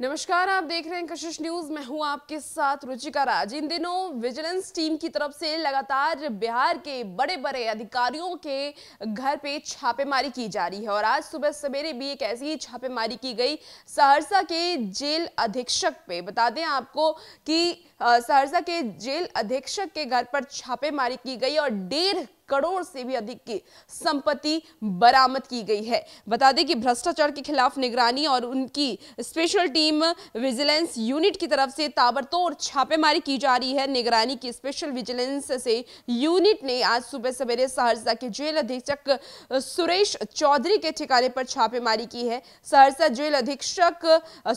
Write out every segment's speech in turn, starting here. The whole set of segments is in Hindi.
नमस्कार आप देख रहे हैं कशिश न्यूज मैं हूं आपके साथ रुचिका राज इन दिनों विजिलेंस टीम की तरफ से लगातार बिहार के बड़े बड़े अधिकारियों के घर पे छापेमारी की जा रही है और आज सुबह सवेरे भी एक ऐसी ही छापेमारी की गई सहरसा के जेल अधीक्षक पे बता दें आपको कि सहरसा के जेल अधीक्षक के घर पर छापेमारी की गई और डेढ़ करोड़ से भी अधिक की संपत्ति बरामद की गई है बता दें कि भ्रष्टाचार के खिलाफ निगरानी और उनकी स्पेशल टीम विजिलेंस यूनिट की तरफ से ताबड़तोड़ छापेमारी की जा रही है निगरानी की स्पेशल विजिलेंस से यूनिट ने आज सुबह सवेरे सहरसा के जेल अधीक्षक सुरेश चौधरी के ठिकाने पर छापेमारी की है सहरसा जेल अधीक्षक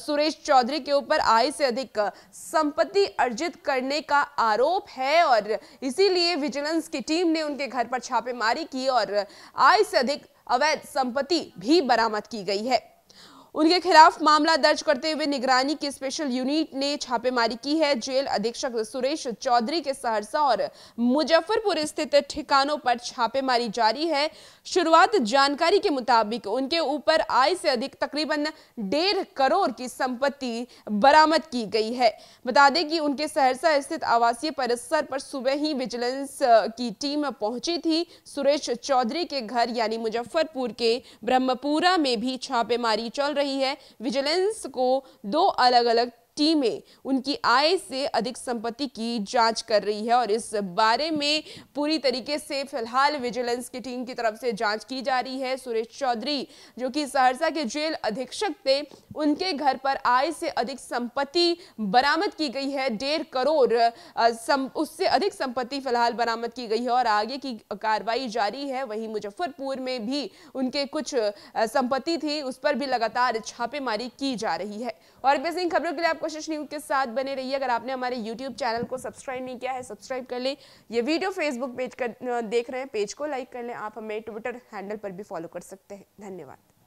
सुरेश चौधरी के ऊपर आय से अधिक संपत्ति अर्जित करने का आरोप है और इसीलिए विजिलेंस की टीम ने उनके घर घर पर छापेमारी की और आय से अधिक अवैध संपत्ति भी बरामद की गई है उनके खिलाफ मामला दर्ज करते हुए निगरानी की स्पेशल यूनिट ने छापेमारी की है जेल अधीक्षक सुरेश चौधरी के सहरसा और मुजफ्फरपुर स्थित ठिकानों पर छापेमारी जारी है शुरुआत जानकारी के मुताबिक उनके ऊपर आय से अधिक तकरीबन डेढ़ करोड़ की संपत्ति बरामद की गई है बता दें कि उनके सहरसा स्थित आवासीय परिसर पर सुबह ही विजिलेंस की टीम पहुंची थी सुरेश चौधरी के घर यानी मुजफ्फरपुर के ब्रह्मपुरा में भी छापेमारी चल रही रही है विजिलेंस को दो अलग अलग टीमें उनकी आय से अधिक संपत्ति की जांच कर रही है और इस बारे में पूरी तरीके से फिलहाल विजिलेंस की टीम की तरफ से जांच की जा रही है सुरेश चौधरी जो कि सहरसा के जेल अधीक्षक थे उनके घर पर आय से अधिक संपत्ति बरामद की गई है डेढ़ करोड़ उससे अधिक संपत्ति फिलहाल बरामद की गई है और आगे की कार्रवाई जारी है वहीं मुजफ्फरपुर में भी उनके कुछ संपत्ति थी उस पर भी लगातार छापेमारी की जा रही है और इन खबरों के लिए आप कोशिश न्यूज के साथ बने रहिए अगर आपने हमारे यूट्यूब चैनल को सब्सक्राइब नहीं किया है सब्सक्राइब कर लें ये वीडियो फेसबुक पेज कर देख रहे हैं पेज को लाइक कर लें आप हमें ट्विटर हैंडल पर भी फॉलो कर सकते हैं धन्यवाद